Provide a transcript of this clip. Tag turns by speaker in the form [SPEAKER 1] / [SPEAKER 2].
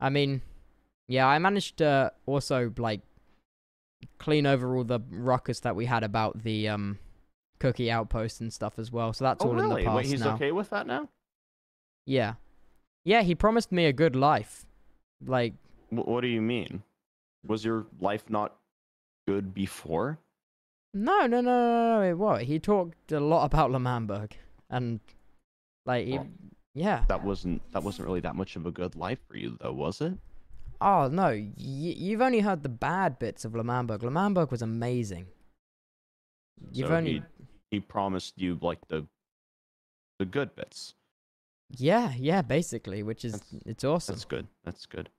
[SPEAKER 1] I mean, yeah, I managed to also like clean over all the ruckus that we had about the um cookie outpost and stuff as well. So that's oh, all really? in the past Wait, he's now. okay with that now? Yeah. Yeah, he promised me a good life.
[SPEAKER 2] Like w- what do you mean? Was your life not good before?
[SPEAKER 1] No, no, no, no, no, it was. He talked a lot about Lamanberg and like he, yeah. That wasn't that wasn't really that much of a good life for you though, was it? Oh no, y- you've only heard the bad bits of Lamanberg. Lamanberg was amazing.
[SPEAKER 3] You've so only he, he promised you like the
[SPEAKER 2] the good bits.
[SPEAKER 1] Yeah, yeah, basically, which is that's, it's awesome. That's good.
[SPEAKER 2] That's good.